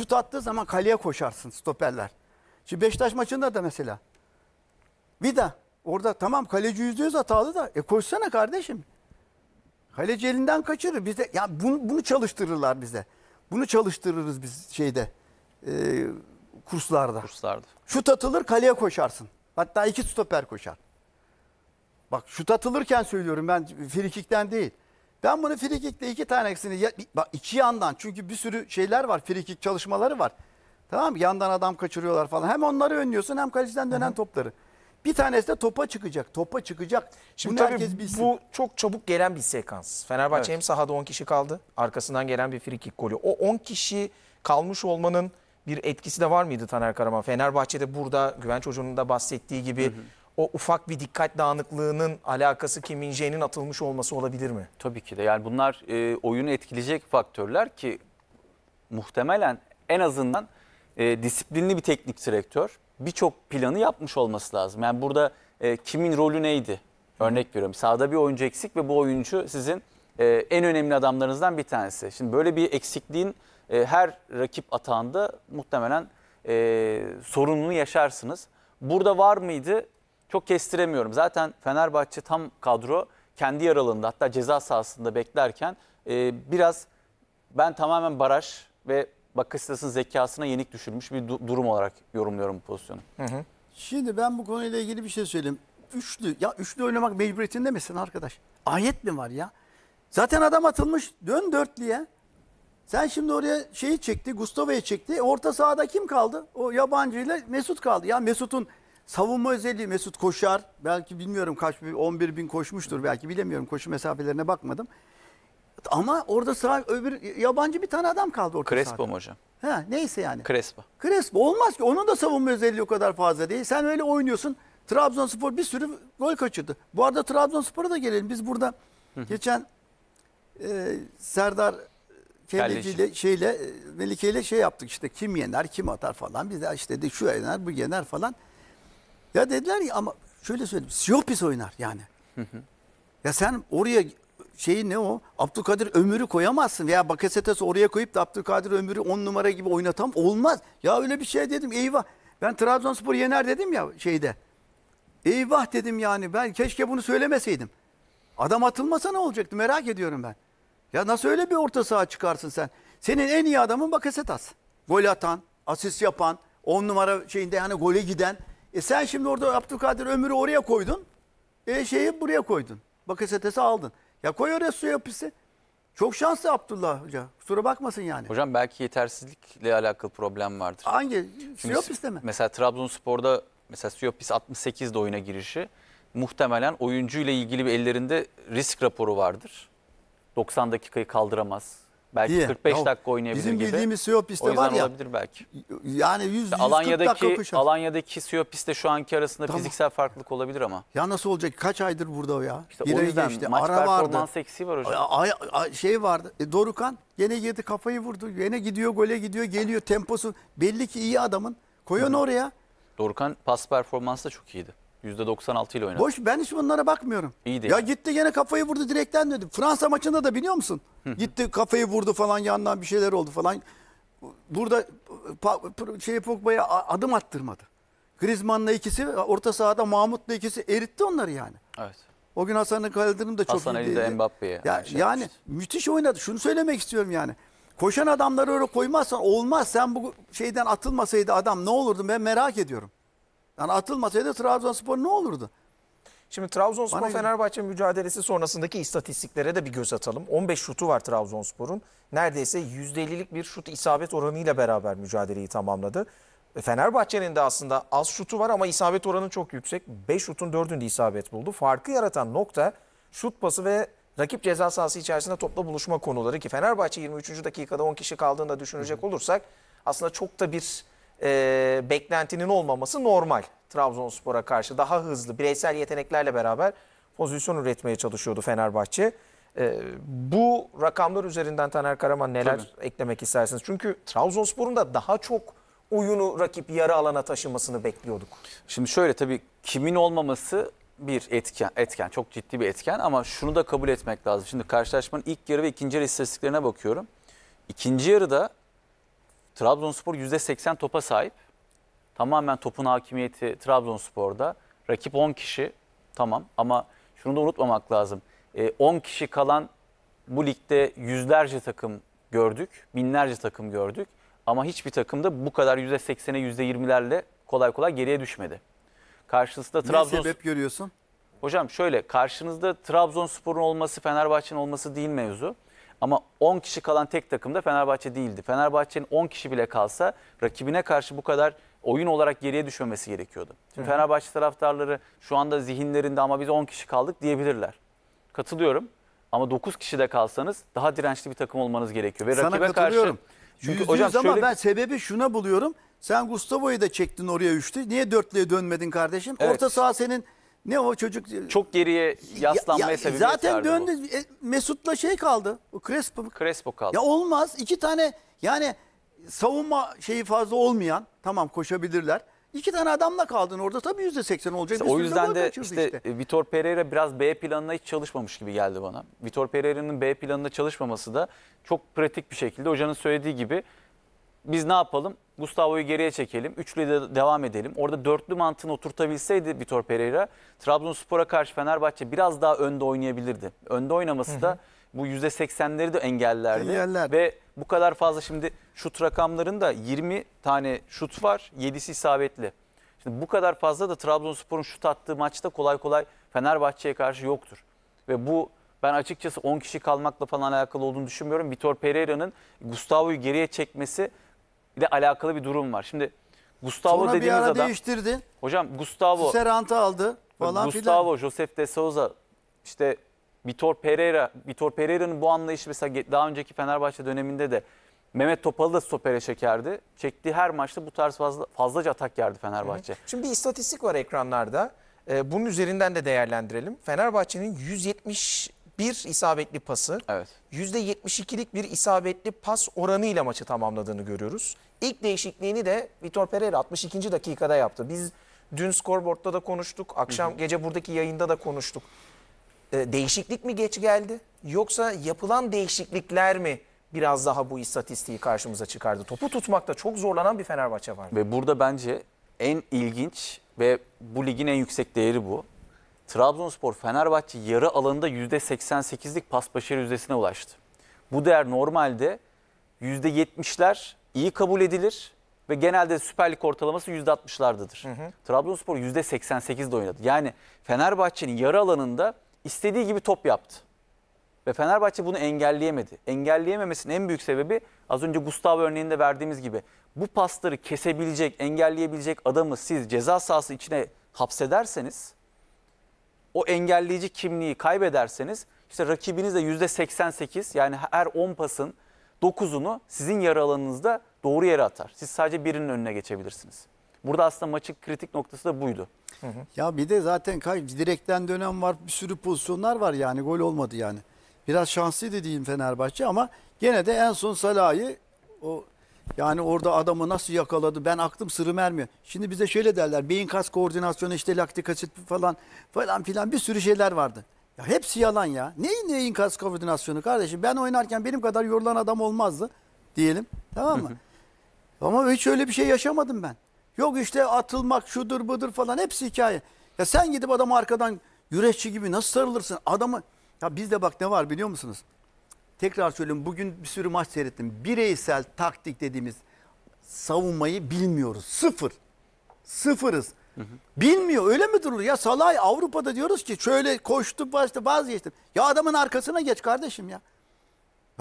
şut attığı zaman kaleye koşarsın stoperler. Şimdi Beşiktaş maçında da mesela. Vida orada tamam kaleci yüzde yüz hatalı da e koşsana kardeşim. Kaleci elinden kaçırır. Bize, ya bunu, bunu çalıştırırlar bize. Bunu çalıştırırız biz şeyde e, kurslarda. Kurslarda. Şut atılır kaleye koşarsın. Hatta iki stoper koşar. Bak şut atılırken söylüyorum ben frikikten değil. Ben bunu frikikte iki tanesini bak iki yandan çünkü bir sürü şeyler var frikik çalışmaları var. Tamam mı? Yandan adam kaçırıyorlar falan. Hem onları önlüyorsun hem kaleciden dönen Hı -hı. topları. Bir tanesi de topa çıkacak. Topa çıkacak. Şimdi Bunu herkes bilsin. bu çok çabuk gelen bir sekans. Fenerbahçe evet. hem sahada 10 kişi kaldı. Arkasından gelen bir frikik golü. O 10 kişi kalmış olmanın bir etkisi de var mıydı Taner Karaman? Fenerbahçe'de burada Güvenç çocuğunun da bahsettiği gibi hı hı o ufak bir dikkat dağınıklığının alakası Kim Min atılmış olması olabilir mi? Tabii ki de yani bunlar e, oyunu etkileyecek faktörler ki muhtemelen en azından e, disiplinli bir teknik direktör birçok planı yapmış olması lazım. Yani burada e, kimin rolü neydi? Örnek veriyorum sahada bir oyuncu eksik ve bu oyuncu sizin e, en önemli adamlarınızdan bir tanesi. Şimdi böyle bir eksikliğin e, her rakip atağında muhtemelen e, sorununu yaşarsınız. Burada var mıydı? çok kestiremiyorum. Zaten Fenerbahçe tam kadro kendi yaralığında hatta ceza sahasında beklerken e, biraz ben tamamen baraj ve Bakasitas'ın zekasına yenik düşürmüş bir du durum olarak yorumluyorum bu pozisyonu. Hı hı. Şimdi ben bu konuyla ilgili bir şey söyleyeyim. Üçlü, ya üçlü oynamak mecburiyetinde misin arkadaş? Ayet mi var ya? Zaten adam atılmış. Dön dörtlüye. Sen şimdi oraya şeyi çekti, Gustavo'yu çekti. Orta sahada kim kaldı? O yabancı ile Mesut kaldı. Ya Mesut'un Savunma özelliği Mesut koşar. Belki bilmiyorum kaç 11 bin koşmuştur belki bilemiyorum koşu mesafelerine bakmadım. Ama orada sıra öbür yabancı bir tane adam kaldı orta Crespo mu hocam? Ha, neyse yani. Crespo. Crespo olmaz ki onun da savunma özelliği o kadar fazla değil. Sen öyle oynuyorsun. Trabzonspor bir sürü gol kaçırdı. Bu arada Trabzonspor'a da gelelim. Biz burada geçen e, Serdar Kelleci'yle şeyle e, Melikeyle şey yaptık işte kim yener kim atar falan. Biz de işte de şu yener bu yener falan. Ya dediler ya ama şöyle söyleyeyim. Siyopis oynar yani. Ya sen oraya şeyi ne o? Abdülkadir Ömür'ü koyamazsın veya Bakasetes oraya koyup da Abdülkadir Ömür'ü on numara gibi oynatam olmaz. Ya öyle bir şey dedim. Eyvah. Ben Trabzonspor yener dedim ya şeyde. Eyvah dedim yani. Ben keşke bunu söylemeseydim. Adam atılmasa ne olacaktı merak ediyorum ben. Ya nasıl öyle bir orta saha çıkarsın sen? Senin en iyi adamın Bakasetas. Gol atan, asist yapan, on numara şeyinde yani gole giden e sen şimdi orada Abdülkadir Ömür'ü oraya koydun. E şeyi buraya koydun. Bakasetesi aldın. Ya koy oraya su hapisi. Çok şanslı Abdullah Hoca. Kusura bakmasın yani. Hocam belki yetersizlikle alakalı problem vardır. Hangi? Siyopis'te mi? Mesela Trabzonspor'da mesela Siyopis 68'de oyuna girişi. Muhtemelen oyuncu ile ilgili bir ellerinde risk raporu vardır. 90 dakikayı kaldıramaz. Belki diye. 45 ya, dakika oynayabilir bizim gibi. Bizim bildiğimiz Siyop pistte var ya. olabilir belki. Yani 100, işte 140 Alanya'daki, dakika koşar. Alanya'daki Siyop pistte şu anki arasında tamam. fiziksel farklılık olabilir ama. Ya nasıl olacak? Kaç aydır burada o ya? İşte Bir o yüzden geçti. maç Ara performans vardı. eksiği var hocam. Ay, ay, şey vardı. E, Dorukan yine girdi kafayı vurdu. Yine gidiyor gole gidiyor geliyor temposu. Belli ki iyi adamın. Koyun oraya. Dorukan pas performansı da çok iyiydi. %96 ile oynadı. Boş ben hiç bunlara bakmıyorum. İyi değil. Ya gitti gene kafayı vurdu direkten dedim. Fransa maçında da biliyor musun? gitti kafayı vurdu falan yandan bir şeyler oldu falan. Burada şey Pogba'ya adım attırmadı. Griezmann'la ikisi orta sahada Mahmut'la ikisi eritti onları yani. Evet. O gün Hasan'ın kaldırım da çok Hasan Ali de Mbappe'ye. Ya, şey yani yapmıştı. müthiş oynadı. Şunu söylemek istiyorum yani. Koşan adamları öyle koymazsan olmaz. Sen bu şeyden atılmasaydı adam ne olurdu ben merak ediyorum. Yani atılmasaydı Trabzonspor ne olurdu? Şimdi Trabzonspor-Fenerbahçe mücadelesi sonrasındaki istatistiklere de bir göz atalım. 15 şutu var Trabzonspor'un. Neredeyse %50'lik bir şut isabet oranıyla beraber mücadeleyi tamamladı. E, Fenerbahçe'nin de aslında az şutu var ama isabet oranı çok yüksek. 5 şutun 4'ünde isabet buldu. Farkı yaratan nokta şut pası ve rakip ceza sahası içerisinde topla buluşma konuları ki Fenerbahçe 23. dakikada 10 kişi kaldığında düşünecek olursak aslında çok da bir e, beklentinin olmaması normal Trabzonspor'a karşı. Daha hızlı bireysel yeteneklerle beraber pozisyon üretmeye çalışıyordu Fenerbahçe. E, bu rakamlar üzerinden Taner Karaman neler Tabii. eklemek istersiniz? Çünkü Trabzonspor'un da daha çok oyunu rakip yarı alana taşımasını bekliyorduk. Şimdi şöyle tabii kimin olmaması bir etken, etken çok ciddi bir etken ama şunu da kabul etmek lazım. Şimdi karşılaşmanın ilk yarı ve ikinci yarı istatistiklerine bakıyorum. İkinci yarıda Trabzonspor %80 topa sahip. Tamamen topun hakimiyeti Trabzonspor'da. Rakip 10 kişi tamam ama şunu da unutmamak lazım. E, 10 kişi kalan bu ligde yüzlerce takım gördük, binlerce takım gördük. Ama hiçbir takım da bu kadar %80'e %20'lerle kolay kolay geriye düşmedi. Karşısında Trabzon... Ne sebep görüyorsun? Hocam şöyle karşınızda Trabzonspor'un olması, Fenerbahçe'nin olması değil mevzu. Ama 10 kişi kalan tek takım da Fenerbahçe değildi. Fenerbahçe'nin 10 kişi bile kalsa rakibine karşı bu kadar oyun olarak geriye düşmemesi gerekiyordu. Şimdi Fenerbahçe taraftarları şu anda zihinlerinde ama biz 10 kişi kaldık diyebilirler. Katılıyorum. Ama 9 kişi de kalsanız daha dirençli bir takım olmanız gerekiyor. Ve Sana rakibe katılıyorum. Karşı, çünkü hocam ama şöyle... ben sebebi şuna buluyorum. Sen Gustavo'yu da çektin oraya üçlü. Niye dörtlüye dönmedin kardeşim? Evet. Orta saha senin ne o çocuk? Çok geriye yaslanmaya ya, sebebiyet Zaten döndü. Bu. E, Mesut'la şey kaldı. O Crespo. Crespo kaldı. Ya olmaz. iki tane yani savunma şeyi fazla olmayan tamam koşabilirler. İki tane adamla kaldın orada tabii yüzde seksen olacak. İşte o yüzden de işte, işte e, Vitor Pereira biraz B planına hiç çalışmamış gibi geldi bana. Vitor Pereira'nın B planına çalışmaması da çok pratik bir şekilde hocanın söylediği gibi biz ne yapalım? Gustavo'yu geriye çekelim. Üçlüye de devam edelim. Orada dörtlü mantığını oturtabilseydi Vitor Pereira Trabzonspor'a karşı Fenerbahçe biraz daha önde oynayabilirdi. Önde oynaması da bu %80'leri de engellerdi. Engeller. Ve bu kadar fazla şimdi şut rakamlarında 20 tane şut var. 7'si isabetli. Şimdi bu kadar fazla da Trabzonspor'un şut attığı maçta kolay kolay Fenerbahçe'ye karşı yoktur. Ve bu ben açıkçası 10 kişi kalmakla falan alakalı olduğunu düşünmüyorum. Vitor Pereira'nın Gustavo'yu geriye çekmesi de alakalı bir durum var. Şimdi Gustavo Sonra dediğimiz bir ara adam... değiştirdi. Hocam Gustavo... Serant'ı aldı falan Gustavo, filan. Josef de Souza, işte Vitor Pereira. Vitor Pereira'nın bu anlayışı mesela daha önceki Fenerbahçe döneminde de Mehmet Topal'ı da stopere çekerdi. Çektiği her maçta bu tarz fazla, fazlaca atak yerdi Fenerbahçe. Hı hı. Şimdi bir istatistik var ekranlarda. Ee, bunun üzerinden de değerlendirelim. Fenerbahçe'nin 170 bir isabetli pası, evet. %72'lik bir isabetli pas oranıyla maçı tamamladığını görüyoruz. İlk değişikliğini de Vitor Pereira 62. dakikada yaptı. Biz dün skorboardda da konuştuk, akşam hı hı. gece buradaki yayında da konuştuk. Ee, değişiklik mi geç geldi yoksa yapılan değişiklikler mi biraz daha bu istatistiği karşımıza çıkardı? Topu tutmakta çok zorlanan bir Fenerbahçe var. Ve burada bence en ilginç ve bu ligin en yüksek değeri bu. Trabzonspor Fenerbahçe yarı alanda %88'lik pas başarı yüzdesine ulaştı. Bu değer normalde %70'ler iyi kabul edilir ve genelde Süper Lig ortalaması %60'lardadır. Hı hı. Trabzonspor %88'de oynadı. Yani Fenerbahçe'nin yarı alanında istediği gibi top yaptı. Ve Fenerbahçe bunu engelleyemedi. Engelleyememesinin en büyük sebebi az önce Gustavo örneğinde verdiğimiz gibi bu pasları kesebilecek, engelleyebilecek adamı siz ceza sahası içine hapsederseniz o engelleyici kimliği kaybederseniz işte rakibiniz de %88 yani her 10 pasın 9'unu sizin yarı alanınızda doğru yere atar. Siz sadece birinin önüne geçebilirsiniz. Burada aslında maçın kritik noktası da buydu. Hı hı. Ya bir de zaten direkten dönem var bir sürü pozisyonlar var yani gol olmadı yani. Biraz şanslıydı diyeyim Fenerbahçe ama gene de en son Salah'ı o yani orada adamı nasıl yakaladı ben aklım sırrım ermiyor. Şimdi bize şöyle derler beyin kas koordinasyonu işte laktik asit falan falan filan bir sürü şeyler vardı. Ya hepsi yalan ya. Neyin neyin kas koordinasyonu kardeşim ben oynarken benim kadar yorulan adam olmazdı diyelim tamam mı? Ama hiç öyle bir şey yaşamadım ben. Yok işte atılmak şudur budur falan hepsi hikaye. Ya sen gidip adamı arkadan yüreççi gibi nasıl sarılırsın adamı? Ya bizde bak ne var biliyor musunuz? tekrar söyleyeyim bugün bir sürü maç seyrettim. Bireysel taktik dediğimiz savunmayı bilmiyoruz. Sıfır. Sıfırız. Hı hı. Bilmiyor öyle mi durulur? Ya Salay Avrupa'da diyoruz ki şöyle koştu başta vazgeçtim. Ya adamın arkasına geç kardeşim ya.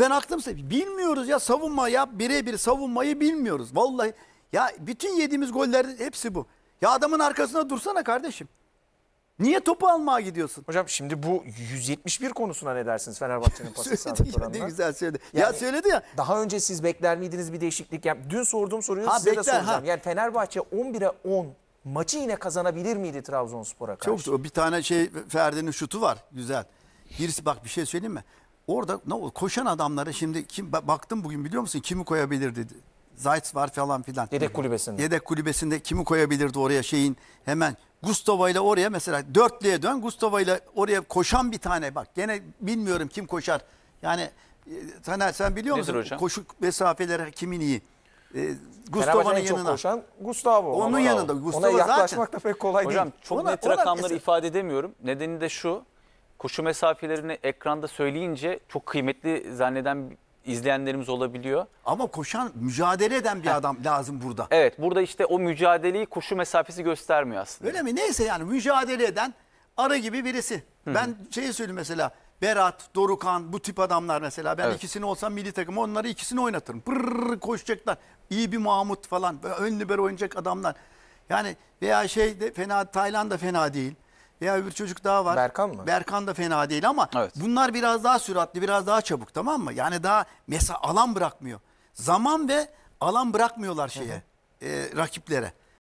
Ben aklım bilmiyoruz ya savunma yap birebir savunmayı bilmiyoruz. Vallahi ya bütün yediğimiz gollerin hepsi bu. Ya adamın arkasına dursana kardeşim. Niye topu almaya gidiyorsun? Hocam şimdi bu 171 konusuna ne dersiniz Fenerbahçe'nin pas isabet oranına? ne güzel söyledi. Yani, ya söyledi ya. Daha önce siz bekler miydiniz bir değişiklik? Yani dün sorduğum soruyu ha, size bekler, de soracağım. Ha. Yani Fenerbahçe 11'e 10 maçı yine kazanabilir miydi Trabzonspor'a karşı? Çok bir tane şey Ferdi'nin şutu var güzel. Birisi bak bir şey söyleyeyim mi? Orada ne oldu? Koşan adamlara şimdi kim baktım bugün biliyor musun kimi koyabilir dedi. Zayt var falan filan. Yedek kulübesinde. Yedek kulübesinde kimi koyabilirdi oraya şeyin hemen Gustavo ile oraya mesela dörtlüye dön. Gustavo ile oraya koşan bir tane bak. Gene bilmiyorum kim koşar. Yani Taner e, sen biliyor musun? Hocam? Koşu mesafeleri kimin iyi? E, Gustavo'nun yanına. koşan Gustavo. Onun Bravo. yanında. Gustavo Ona yaklaşmak zaten. da pek kolay hocam, değil. Hocam çok ona, net rakamları mesela... ifade edemiyorum. Nedeni de şu. Koşu mesafelerini ekranda söyleyince çok kıymetli zanneden izleyenlerimiz olabiliyor. Ama koşan, mücadele eden bir adam lazım burada. Evet burada işte o mücadeleyi koşu mesafesi göstermiyor aslında. Öyle mi? Neyse yani mücadele eden ara gibi birisi. Ben şey söyleyeyim mesela Berat, Dorukan bu tip adamlar mesela ben Evet. ikisini olsam milli takım onları ikisini oynatırım. Pırrrr koşacaklar. İyi bir Mahmut falan ön libero oynayacak adamlar. Yani veya şey de fena Tayland da fena değil. Veya öbür çocuk daha var. Berkan mı? Berkan da fena değil ama Evet. bunlar biraz daha süratli, biraz daha çabuk tamam mı? Yani daha mesela alan bırakmıyor. Zaman ve alan bırakmıyorlar şeye, e, rakiplere.